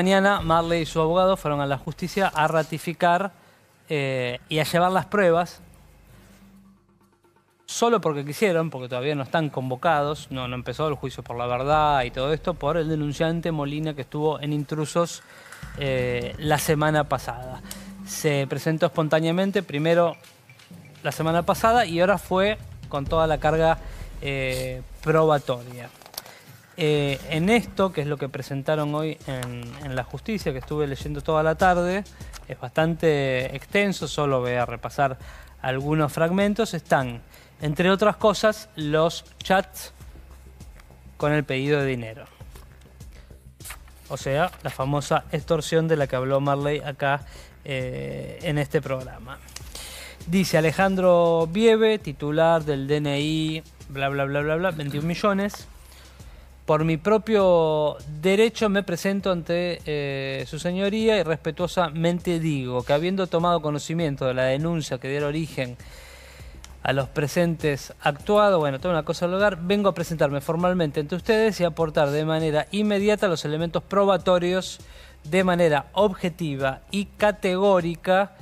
Mañana Marley y su abogado fueron a la justicia a ratificar eh, y a llevar las pruebas solo porque quisieron, porque todavía no están convocados, no, no empezó el juicio por la verdad y todo esto, por el denunciante Molina que estuvo en intrusos eh, la semana pasada. Se presentó espontáneamente, primero la semana pasada y ahora fue con toda la carga eh, probatoria. Eh, en esto, que es lo que presentaron hoy en, la justicia, que estuve leyendo toda la tarde, es bastante extenso, solo voy a repasar algunos fragmentos, están, entre otras cosas, los chats con el pedido de dinero. O sea, la famosa extorsión de la que habló Marley acá eh, en este programa. Dice Alejandro Biebe, titular del DNI, bla, bla, bla, bla, bla, 21 millones por mi propio derecho me presento ante eh, su señoría y respetuosamente digo que habiendo tomado conocimiento de la denuncia que diera origen a los presentes actuados, bueno, toda una cosa al hogar, vengo a presentarme formalmente ante ustedes y aportar de manera inmediata los elementos probatorios de manera objetiva y categórica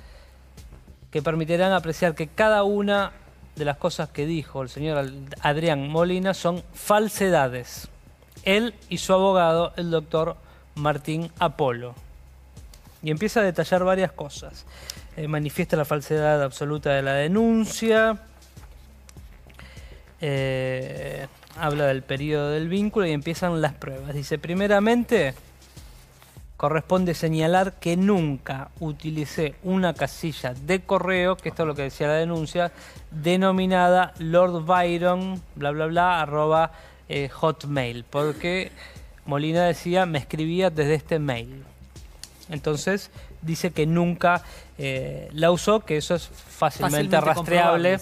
que permitirán apreciar que cada una de las cosas que dijo el señor Adrián Molina son falsedades él y su abogado, el doctor Martín Apolo. Y empieza a detallar varias cosas. Eh, manifiesta la falsedad absoluta de la denuncia. Eh, habla del periodo del vínculo y empiezan las pruebas. Dice, primeramente, corresponde señalar que nunca utilicé una casilla de correo, que esto es lo que decía la denuncia, denominada Lord Byron, bla, bla, bla, arroba eh, hotmail, porque Molina decía, me escribía desde este mail. Entonces dice que nunca eh, la usó, que eso es fácilmente, rastreable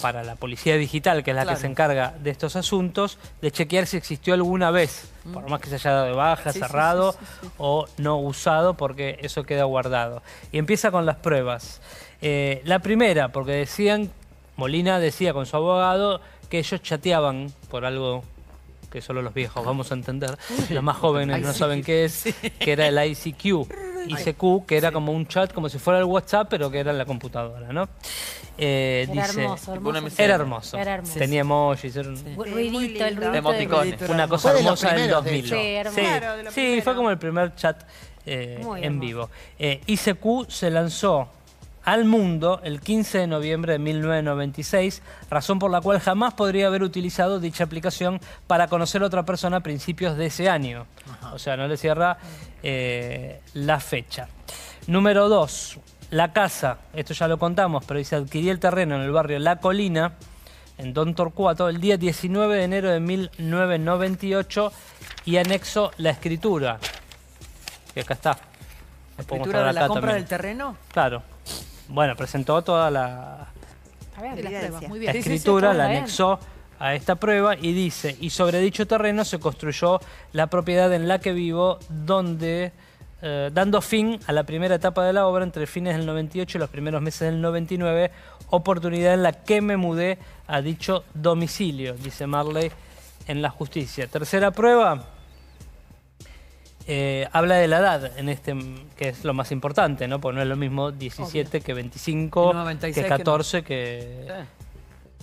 para la policía digital, que es la que se encarga de estos asuntos, de chequear si existió alguna vez, mm. por más que se haya dado de baja, cerrado o no usado, porque eso queda guardado. Y empieza con las pruebas. Eh, la primera, porque decían, Molina decía con su abogado, que ellos chateaban por algo que solo los viejos vamos a entender, los más jóvenes no saben qué es, que era el ICQ. ICQ, que era como un chat, como si fuera el WhatsApp, pero que era la computadora, ¿no? Eh, era, dice, hermoso, era, hermoso, Tenía emojis, era un... ruidito, una cosa hermosa del 2000. Sí, sí fue como el primer chat eh, en vivo. Eh, ICQ se lanzó al mundo el 15 de noviembre de 1996, razón por la cual jamás podría haber utilizado dicha aplicación para conocer a otra persona a principios de ese año. O sea, no le cierra eh, la fecha. Número 2, la casa. Esto ya lo contamos, pero dice adquirí el terreno en el barrio La Colina, en Don Torcuato, el día 19 de enero de 1998 y anexo la escritura. Y acá está. ¿La escritura de la compra del terreno? Claro. Bueno, presentó toda la, escritura, la anexó a esta prueba y dice, y sobre dicho terreno se construyó la propiedad en la que vivo, donde... Eh, dando fin a la primera etapa de la obra entre fines del 98 y los primeros meses del 99, oportunidad en la que me mudé a dicho domicilio, dice Marley en la justicia. Tercera prueba, eh, habla de la edad, en este, que es lo más importante, ¿no? Porque no es lo mismo 17 que 25, que 14, que,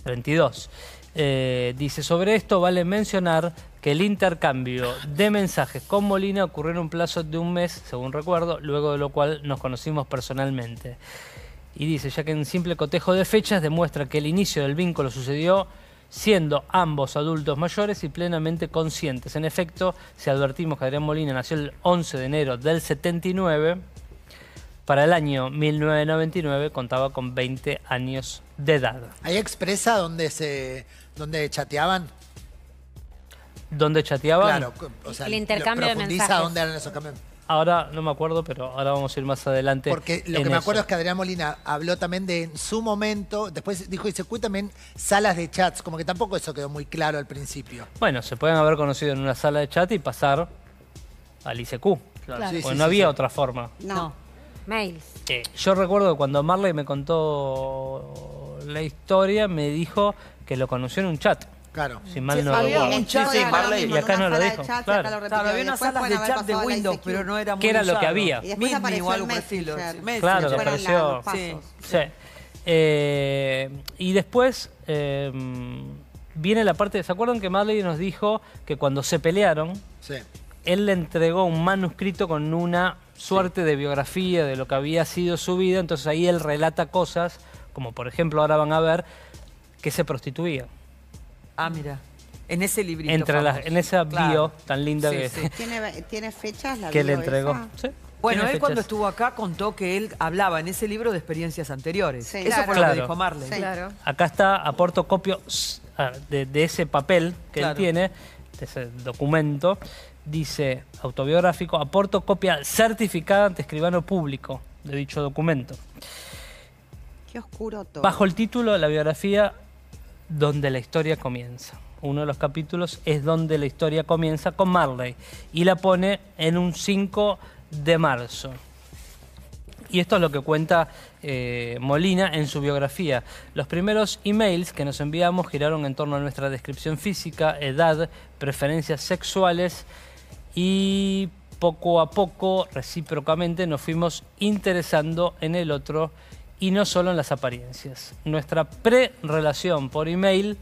32. Eh, dice, sobre esto vale mencionar que el intercambio de mensajes con Molina ocurrió en un plazo de un mes, según recuerdo, luego de lo cual nos conocimos personalmente. Y dice, ya que en simple cotejo de fechas demuestra que el inicio del vínculo sucedió siendo ambos adultos mayores y plenamente conscientes. En efecto, si advertimos que Adrián Molina nació el 11 de enero del 79, para el año 1999 contaba con 20 años de edad. ¿Hay expresa donde se donde chateaban? ¿Donde chateaban? Claro, o sea, el intercambio de mensajes. dónde eran esos cambios? Ahora no me acuerdo, pero ahora vamos a ir más adelante. Porque lo que me acuerdo es que Adrián Molina habló también de en su momento, después dijo y también salas de chats, como que tampoco eso quedó muy claro al principio. Bueno, se pueden haber conocido en una sala de chat y pasar al ICQ. Porque no había otra forma. No. Mails. Eh, yo recuerdo cuando Marley me contó la historia, me dijo que lo conoció en un chat. Claro. sin mal no Y acá no lo claro. había unas salas de chat de Windows, era Que era lo que había. Y después Claro, eh, y después eh, viene la parte... ¿Se acuerdan que Marley nos dijo que cuando se pelearon... Sí. Él le entregó un manuscrito con una suerte de biografía de lo que había sido su vida, entonces ahí él relata cosas, como por ejemplo ahora van a ver, que se prostituía. Ah, mira. En ese librito. Entre en esa bio tan linda que sí. ¿Tiene, fechas la Que le entregó. Bueno, él cuando estuvo acá contó que él hablaba en ese libro de experiencias anteriores. Eso fue lo que dijo Marley. Acá está, aporto copio de, de ese papel que él tiene, de ese documento. Dice, autobiográfico, aporto copia certificada ante escribano público de dicho documento. Qué oscuro todo. Bajo el título de la biografía donde la historia comienza. Uno de los capítulos es donde la historia comienza con Marley y la pone en un 5 de marzo. Y esto es lo que cuenta eh, Molina en su biografía. Los primeros emails que nos enviamos giraron en torno a nuestra descripción física, edad, preferencias sexuales y poco a poco, recíprocamente, nos fuimos interesando en el otro y no solo en las apariencias. Nuestra pre-relación por email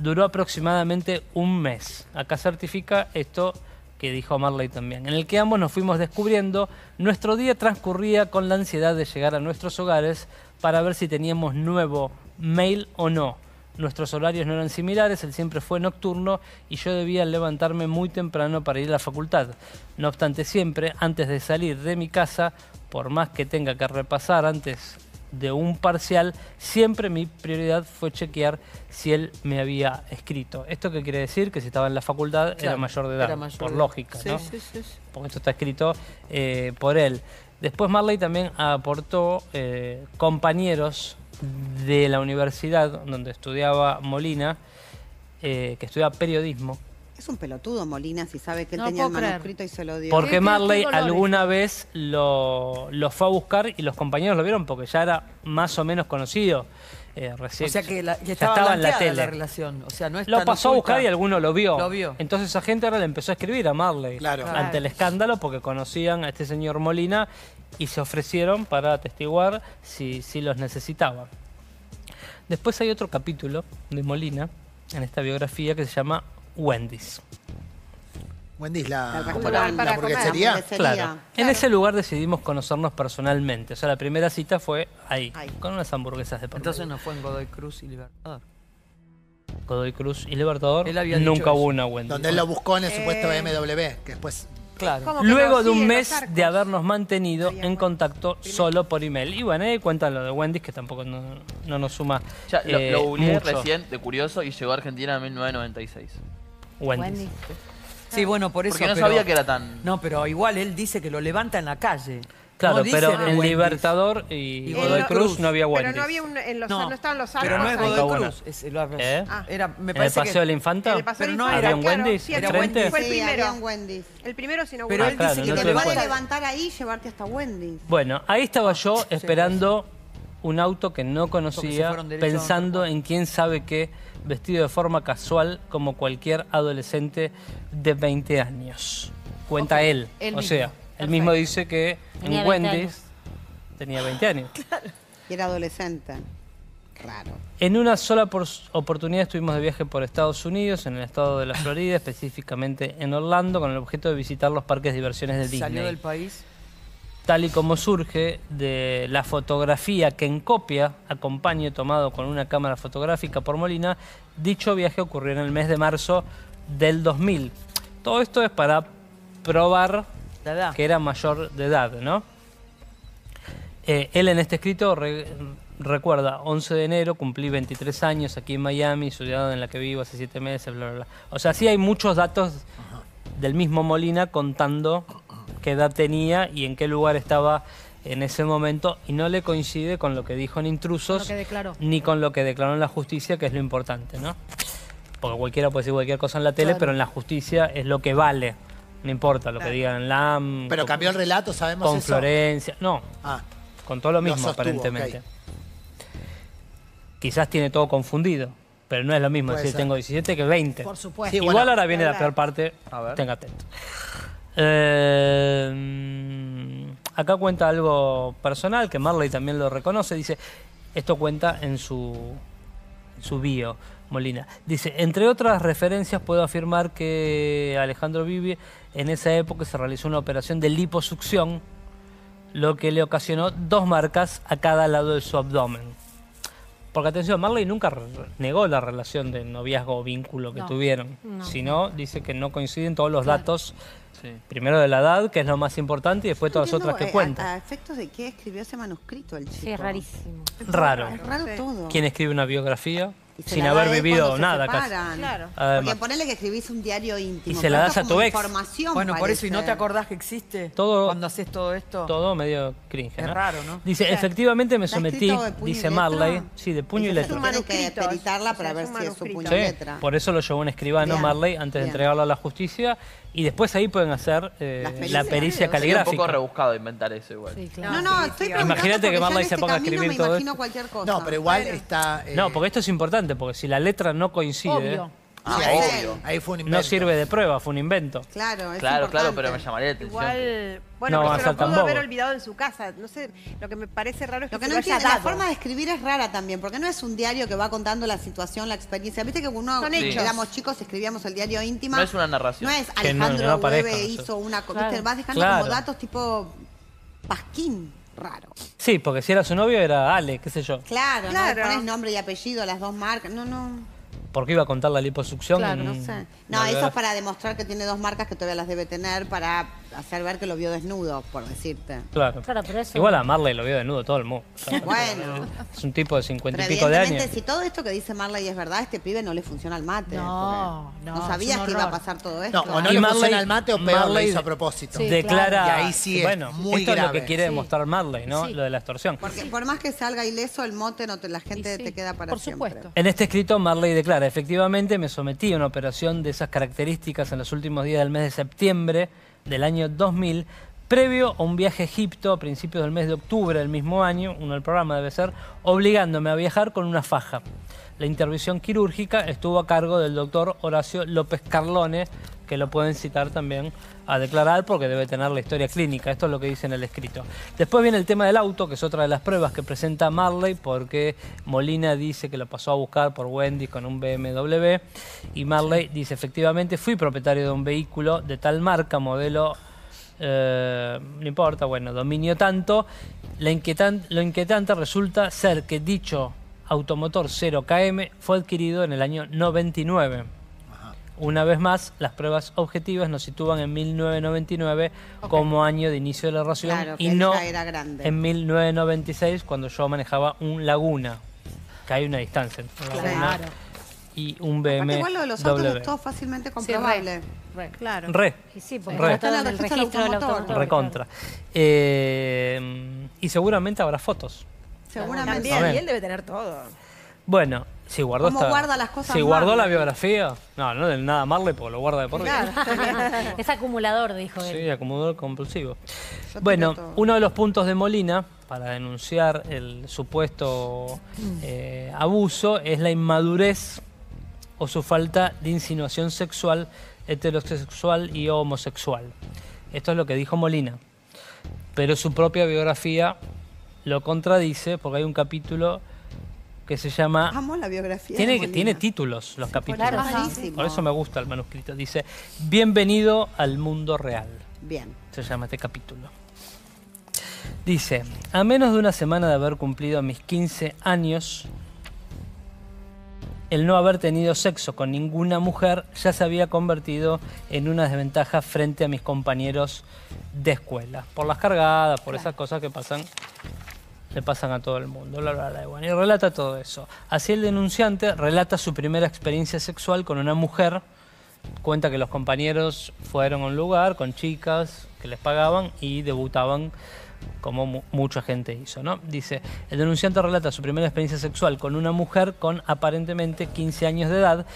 duró aproximadamente un mes. Acá certifica esto que dijo Marley también, en el que ambos nos fuimos descubriendo, nuestro día transcurría con la ansiedad de llegar a nuestros hogares para ver si teníamos nuevo mail o no. Nuestros horarios no eran similares, él siempre fue nocturno y yo debía levantarme muy temprano para ir a la facultad. No obstante, siempre, antes de salir de mi casa, por más que tenga que repasar antes de un parcial, siempre mi prioridad fue chequear si él me había escrito. ¿Esto qué quiere decir? Que si estaba en la facultad era mayor de edad, por lógica, sí, Sí, sí, Porque esto está escrito eh, por él. Después Marley también aportó eh, compañeros de la universidad donde estudiaba Molina, eh, que estudiaba periodismo, es un pelotudo Molina si sabe que él tenía el manuscrito y se lo dio. Porque Marley alguna vez lo, fue a buscar y los compañeros lo vieron porque ya era más o menos conocido. Eh, recién- O sea que, ya estaba, en la, relación. sea, Lo pasó a buscar y alguno lo vio. Entonces esa gente ahora le empezó a escribir a Marley Claro. ante el escándalo porque conocían a este señor Molina y se ofrecieron para atestiguar si los necesitaba. Después hay otro capítulo de Molina en esta biografía que se llama Wendy's. Wendy's la, hamburguesería. Claro. En ese lugar decidimos conocernos personalmente. O sea, la primera cita fue ahí, con unas hamburguesas de por Entonces no fue en Godoy Cruz y Libertador. Godoy Cruz y Libertador. Nunca hubo una Wendy's. Donde él lo buscó en el eh, supuesto MW que después Claro. Luego de un mes de habernos mantenido en contacto solo por email. Y bueno, ahí cuenta lo de Wendy's, que tampoco no, nos suma. Ya, lo, lo eh, recién de curioso y llegó a Argentina en 1996. Wendy, Sí, bueno, por eso. Porque no sabía que era tan. No, pero igual él dice que lo levanta en la calle. Claro, pero en Libertador y, Godoy Cruz, no había Wendy's. Pero no había un, en los, no, estaban los Pero no es Godoy Cruz. Es, lo, ¿Eh? ah. era, me ¿En el Paseo Infanta? era, ¿Había un Wendy's? Sí, primero. había un Wendy's. El primero Pero él dice que te a levantar ahí y llevarte hasta Wendy's. Bueno, ahí estaba yo esperando un auto que no conocía, pensando en quién sabe qué vestido de forma casual como cualquier adolescente de 20 años. Cuenta él. o sea, él mismo dice que en Wendy's tenía 20 años. Claro. Y era adolescente. claro En una sola oportunidad estuvimos de viaje por Estados Unidos, en el estado de la Florida, específicamente en Orlando, con el objeto de visitar los parques de diversiones de Disney. ¿Salió del país? tal y como surge de la fotografía que en copia acompañe tomado con una cámara fotográfica por Molina, dicho viaje ocurrió en el mes de marzo del 2000. Todo esto es para probar que era mayor de edad, ¿no? Eh, él en este escrito recuerda, 11 de enero cumplí 23 años aquí en Miami, ciudad en la que vivo hace 7 meses, bla, bla, bla. O sea, sí hay muchos datos del mismo Molina contando qué edad tenía y en qué lugar estaba en ese momento y no le coincide con lo que dijo en Intrusos ni con lo que declaró en la justicia, que es lo importante, ¿no? Porque cualquiera puede decir cualquier cosa en la tele, pero en la justicia es lo que vale. No importa lo que digan Pero cambió el relato, sabemos Con Florencia. No. Ah. con todo lo mismo, aparentemente. Quizás tiene todo confundido, pero no es lo mismo decir si tengo 17 que 20. Por supuesto. Igual ahora viene la peor parte. A ver. Tenga atento. Eh, acá cuenta algo personal que Marley también lo reconoce. Dice, esto cuenta en su, en su bio, Molina. Dice, entre otras referencias puedo afirmar que Alejandro Vivi en esa época se realizó una operación de liposucción, lo que le ocasionó dos marcas a cada lado de su abdomen. Porque atención, Marley nunca negó la relación de noviazgo o vínculo que tuvieron, no. sino dice que no coinciden todos los datos, primero de la edad, que es lo más importante, y después todas las otras que eh, cuenta. cuentan. A, efectos de qué escribió ese manuscrito el chico. Sí, es rarísimo. Raro. raro todo. ¿Quién escribe una biografía? sin haber vivido nada casi. Porque ponele que escribís un diario íntimo. Y se la das a tu ex. bueno, por eso, ¿y no te acordás que existe todo, cuando haces todo esto? Todo medio cringe, Es raro, ¿no? Dice, efectivamente me sometí, dice Marley, sí, de puño y letra. que para ver si es su letra. por eso lo llevó un escribano Marley antes de entregarlo a la justicia. Y después ahí pueden hacer eh, la pericia caligráfica. un poco rebuscado inventar eso igual. Sí, claro. No, no, estoy Imagínate que Marley se este ponga a escribir todo esto. No, pero igual está... Eh, no, porque esto es importante porque si la letra no coincide... Ah, Ahí No sirve de prueba, fue un invento. Claro, Claro, claro, pero me llamaría la atención. Igual, bueno, no, pero se lo pudo haber olvidado en su casa. No sé, lo que me parece raro es que, lo que no lo La forma de escribir es rara también, porque no es un diario que va contando la situación, la experiencia. Viste que uno, éramos chicos, escribíamos el diario íntimo No es una narración. No es Alejandro que hizo una... cosa. vas dejando como datos tipo pasquín raro. Sí, porque si era su novio era Ale, qué sé yo. Claro, no pones nombre y apellido a las dos marcas. No, no. ¿Por qué iba a contar la liposucción? Claro, no sé. No, eso es para demostrar que tiene dos marcas que todavía las debe tener para hacer ver que lo vio desnudo, por decirte. Claro. claro pero eso... Igual a Marley lo vio desnudo todo el mundo. bueno. Es un tipo de cincuenta y pico de años. si todo esto que dice Marley es verdad, este pibe no le funciona al mate. No, no. No sabías que iba a pasar todo esto. o no le el mate o peor le hizo a propósito. declara... ahí sí es bueno, esto es lo que quiere demostrar Marley, ¿no? Lo de la extorsión. Porque por más que salga ileso el mote, no te, la gente te queda para siempre. Por supuesto. En este escrito Marley declara efectivamente me sometí a una operación de esas características en los últimos días del mes de septiembre del año 2000, previo a un viaje a Egipto a principios del mes de octubre del mismo año, uno del programa debe ser, obligándome a viajar con una faja. La intervención quirúrgica estuvo a cargo del doctor Horacio López Carlone, que lo pueden citar también a declarar porque debe tener la historia clínica. Esto es lo que dice en el escrito. Después viene el tema del auto, que es otra de las pruebas que presenta Marley, porque Molina dice que lo pasó a buscar por Wendy con un BMW. Y Marley dice, efectivamente, fui propietario de un vehículo de tal marca, modelo... Eh, no importa, bueno, dominio tanto. lo inquietante resulta ser que dicho automotor 0KM fue adquirido en el año 99. Una vez más, las pruebas objetivas nos sitúan en 1999 como año de inicio de la ración y no en 1996 cuando yo manejaba un Laguna, que hay una distancia entre Laguna y un BMW. Igual lo de los autos todo fácilmente comprobable. re. re. Re. Y sí, porque Recontra. Eh, y seguramente habrá fotos. Seguramente. él debe tener todo. Bueno, si guardó ¿Cómo guarda las cosas guardó la biografía? No, no del nada Marley porque lo guarda de por vida. es acumulador, dijo él. Sí, acumulador compulsivo. bueno, uno de los puntos de Molina para denunciar el supuesto eh, abuso es la inmadurez o su falta de insinuación sexual, heterosexual y homosexual. Esto es lo que dijo Molina. Pero su propia biografía lo contradice porque hay un capítulo que se llama... Amo la biografía. Tiene, tiene títulos los capítulos. Por, eso me gusta el manuscrito. Dice, bienvenido al mundo real. Bien. Se llama este capítulo. Dice, a menos de una semana de haber cumplido mis 15 años, el no haber tenido sexo con ninguna mujer ya se había convertido en una desventaja frente a mis compañeros de escuela. Por las cargadas, por esas cosas que pasan le pasan a todo el mundo. la y relata todo eso. Así el denunciante relata su primera experiencia sexual con una mujer. Cuenta que los compañeros fueron a un lugar con chicas que les pagaban y debutaban como mucha gente hizo, ¿no? Dice, el denunciante relata su primera experiencia sexual con una mujer con aparentemente 15 años de edad,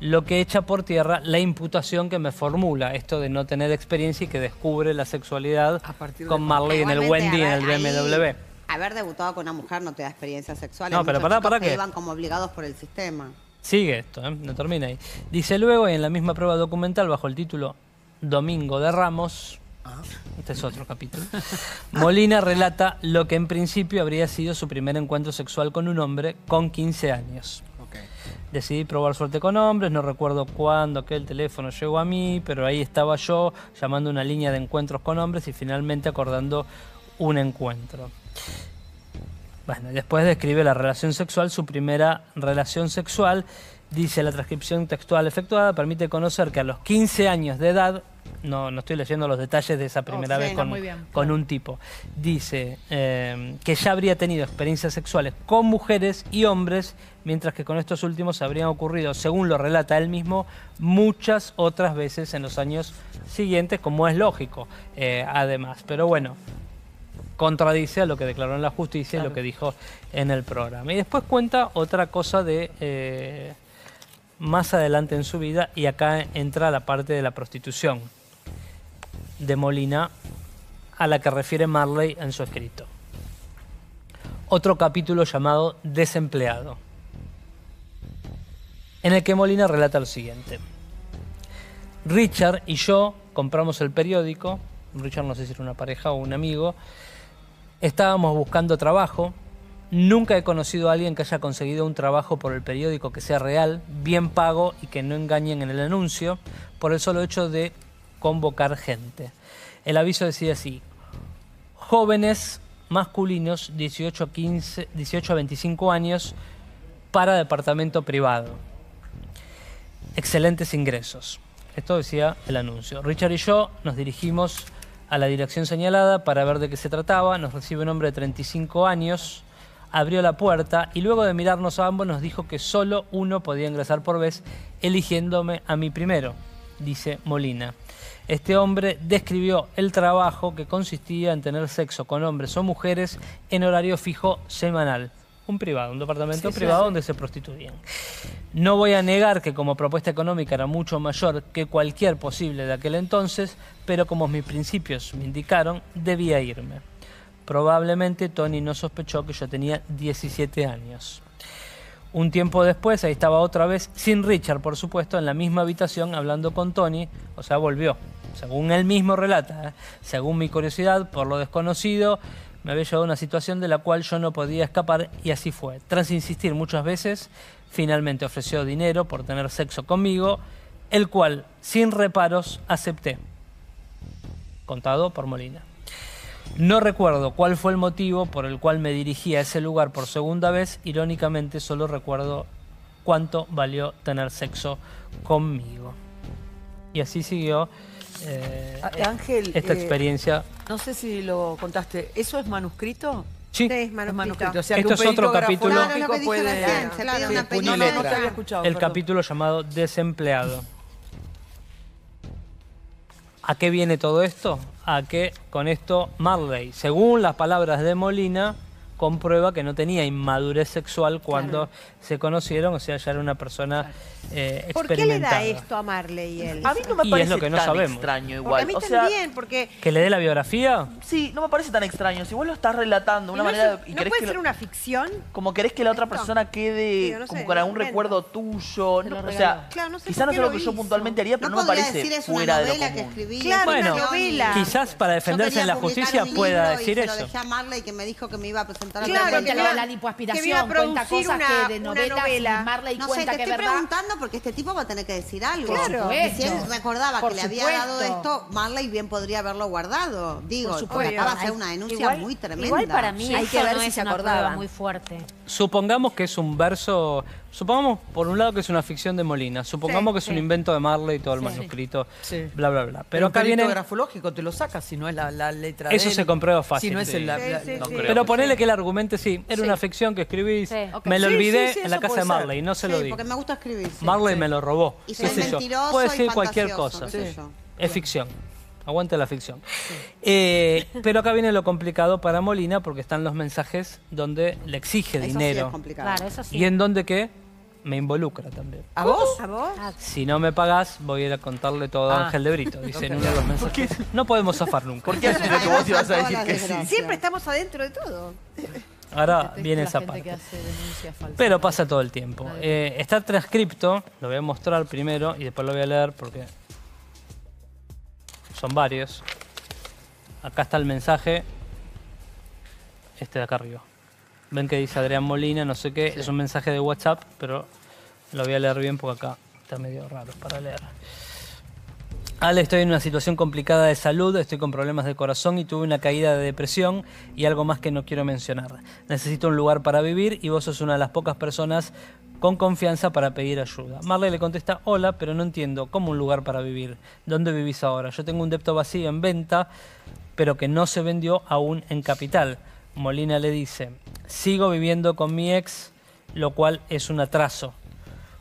lo que echa por tierra la imputación que me formula, esto de no tener experiencia y que descubre la sexualidad con Marley en el Wendy en el BMW haber debutado con una mujer no te da experiencia sexual. No, pero para pará que... Iban como obligados por el sistema. Sigue esto, ¿eh? no termina ahí. Dice luego, y en la misma prueba documental, bajo el título Domingo de Ramos, este es otro capítulo, Molina relata lo que en principio habría sido su primer encuentro sexual con un hombre con 15 años. Decidí probar suerte con hombres, no recuerdo cuándo que el teléfono llegó a mí, pero ahí estaba yo llamando una línea de encuentros con hombres y finalmente acordando un encuentro. Bueno, después describe la relación sexual, su primera relación sexual. Dice la transcripción textual efectuada permite conocer que a los 15 años de edad, no, no estoy leyendo los detalles de esa primera vez con, un tipo, dice em, que ya habría tenido experiencias sexuales con mujeres y hombres, mientras que con estos últimos habrían ocurrido, según lo relata él mismo, muchas otras veces en los años siguientes, como es lógico, eh, además. Pero bueno, contradice a lo que declaró en la justicia y lo que dijo en el programa. Y después cuenta otra cosa de eh, más adelante en su vida y acá entra la parte de la prostitución de Molina a la que refiere Marley en su escrito. Otro capítulo llamado Desempleado, en el que Molina relata lo siguiente. Richard y yo compramos el periódico, Richard no sé si era una pareja o un amigo, Estábamos buscando trabajo. Nunca he conocido a alguien que haya conseguido un trabajo por el periódico que sea real, bien pago y que no engañen en el anuncio, por el solo hecho de convocar gente. El aviso decía así, jóvenes masculinos 18 a, 15, 18 a 25 años para departamento privado. Excelentes ingresos. Esto decía el anuncio. Richard y yo nos dirigimos a la dirección señalada para ver de qué se trataba. Nos recibe un hombre de 35 años, abrió la puerta y luego de mirarnos a ambos nos dijo que solo uno podía ingresar por vez, eligiéndome a mí primero, dice Molina. Este hombre describió el trabajo que consistía en tener sexo con hombres o mujeres en horario fijo semanal un privado, un departamento privado donde se prostituían. No voy a negar que como propuesta económica era mucho mayor que cualquier posible de aquel entonces, pero como mis principios me indicaron, debía irme. Probablemente Tony no sospechó que yo tenía 17 años. Un tiempo después, ahí estaba otra vez, sin Richard, por supuesto, en la misma habitación hablando con Tony, o sea, volvió. Según él mismo relata, ¿eh? según mi curiosidad por lo desconocido, me había llevado a una situación de la cual yo no podía escapar y así fue. Tras insistir muchas veces, finalmente ofreció dinero por tener sexo conmigo, el cual, sin reparos, acepté. Contado por Molina. No recuerdo cuál fue el motivo por el cual me dirigí a ese lugar por segunda vez, irónicamente solo recuerdo cuánto valió tener sexo conmigo. Y así siguió Ángel, esta experiencia. No sé si lo contaste, ¿eso es manuscrito? Sí, Esto es otro capítulo. El capítulo llamado Desempleado. ¿A qué viene todo esto? A que con esto Marley, según las palabras de Molina, comprueba que no tenía inmadurez sexual cuando se conocieron, o sea, ya era una persona eh, experimentada. ¿Por qué le da esto a Marley él? A mí no me parece tan extraño igual. ¿Que le dé la biografía? Sí, no me parece tan extraño. Si vos lo estás relatando de una manera... ¿No puede ser una ficción? Como querés que la otra persona quede como con algún recuerdo tuyo. o sea, quizás no es lo, que yo puntualmente haría, pero no, me parece fuera de lo común. Que claro, quizás para defenderse en la justicia pueda decir eso. Yo a Marley que me dijo que me iba a presentar Claro, que la, la lipoaspiración, de novela, no sé, te estoy preguntando porque este tipo va a tener que decir algo. si él recordaba que le había dado esto, Marley bien podría haberlo guardado. Digo, que acaba de hacer una denuncia muy tremenda. Igual para mí hay que ver si se acordaba. muy fuerte. Supongamos que es un verso... Supongamos, por un lado, que es una ficción de Molina. Supongamos que es un invento de Marley, y todo el manuscrito, bla, bla, bla. Pero acá viene... grafológico te lo sacas si no es la, letra Eso se comprueba fácil. es pero ponele que la argumente, sí. Era una ficción que escribís. Me lo olvidé en la casa de Marley, no se lo di. porque me gusta escribir. Marley me lo robó. Y mentiroso Puede decir cualquier cosa. Es ficción. Aguante la ficción. Eh, pero acá viene lo complicado para Molina porque están los mensajes donde le exige dinero. Es complicado. Claro, eso y en donde qué me involucra también. ¿A vos? ¿A vos? Ah, si no me pagás, voy a ir a contarle todo a ah. Ángel de Brito, No podemos zafar nunca. Siempre estamos adentro de todo. Ahora viene esa parte. Pero pasa todo el tiempo. Eh, está transcripto, lo voy a mostrar primero y después lo voy a leer porque son varios. Acá está el mensaje, este de acá arriba ven que dice Adrián Molina, no sé qué, es un mensaje de WhatsApp, pero lo voy a leer bien porque acá está medio raro para leer. Ale, estoy en una situación complicada de salud, estoy con problemas de corazón y tuve una caída de depresión y algo más que no quiero mencionar. Necesito un lugar para vivir y vos sos una de las pocas personas con confianza para pedir ayuda. Marley le contesta, hola, pero no entiendo, ¿cómo un lugar para vivir? ¿Dónde vivís ahora? Yo tengo un depto vacío en venta, pero que no se vendió aún en capital. Molina le dice, sigo viviendo con mi ex, lo cual es un atraso.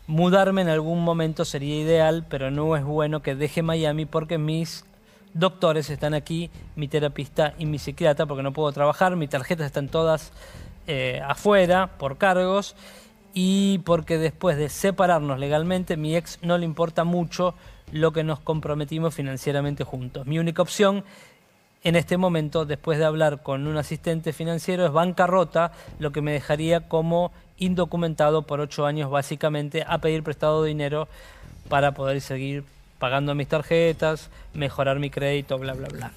Mudarme en algún momento sería ideal, pero no es bueno que deje Miami porque mis doctores están aquí, mi terapista y mi psiquiatra, porque no puedo trabajar, mis tarjetas están todas eh, afuera por cargos y porque después de separarnos legalmente, mi ex no le importa mucho lo que nos comprometimos financieramente juntos. Mi única opción en este momento, después de hablar con un asistente financiero, es bancarrota, lo que me dejaría como indocumentado por ocho años básicamente a pedir prestado dinero para poder seguir pagando mis tarjetas, mejorar mi crédito, bla, bla, bla.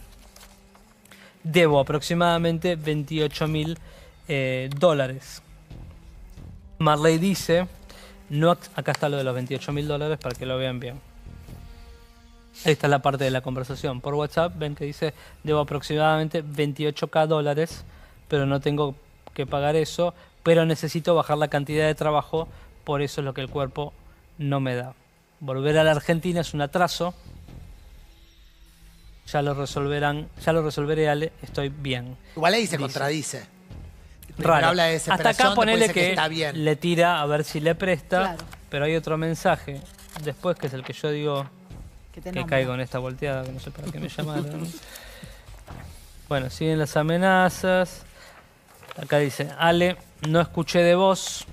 Debo aproximadamente 28 mil eh, dólares. Marley dice, no, acá está lo de los 28 mil dólares para que lo vean bien esta es la parte de la conversación. Por WhatsApp ven que dice, debo aproximadamente 28k dólares, pero no tengo que pagar eso, pero necesito bajar la cantidad de trabajo, por eso es lo que el cuerpo no me da. Volver a la Argentina es un atraso. Ya lo resolverán, ya lo resolveré, Ale, estoy bien. Igual ahí se contradice. Raro. Hasta acá ponele que, le tira a ver si le presta, pero hay otro mensaje después que es el que yo digo que, caigo en esta volteada, que no sé para qué me llamaron. bueno, siguen las amenazas. Acá dice, Ale, no escuché de vos.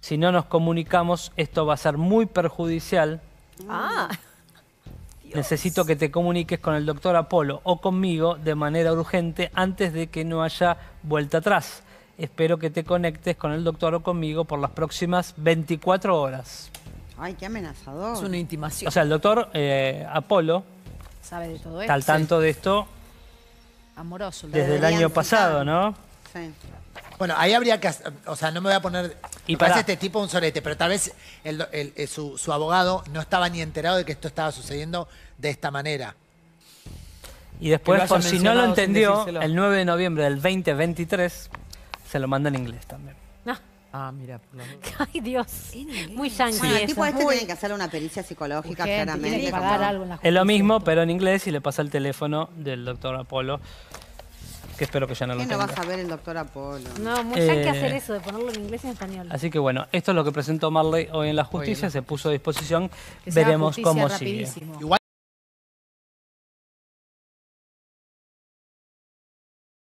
Si no nos comunicamos, esto va a ser muy perjudicial. Ah. Necesito que te comuniques con el doctor Apolo o conmigo de manera urgente antes de que no haya vuelta atrás. Espero que te conectes con el doctor o conmigo por las próximas 24 horas. Ay, qué amenazador. Es una intimación. O sea, el doctor eh, Apolo sabe Está al tanto de esto. Amoroso. Desde el año pasado, ¿no? Sí. Bueno, ahí habría que... O sea, no me voy a poner... Y este tipo un solete, pero tal vez eh, su, su, abogado no estaba ni enterado de que esto estaba sucediendo de esta manera. Y después, por si no lo entendió, el 9 de noviembre del 2023 se lo manda en inglés también. Ah, mira, Ay, Dios. Muy yankee Bueno, ah, el tipo este tiene que hacer una pericia psicológica, claramente. como- Es lo mismo, pero en inglés y le pasa el teléfono del doctor Apolo, que espero que ya no lo ¿Quién lo va a saber el doctor Apolo? No, muy Eh. que hacer eso, de ponerlo en inglés y en español. Así que bueno, esto es lo que presentó Marley hoy en la justicia, se puso a disposición, veremos cómo sigue. Igual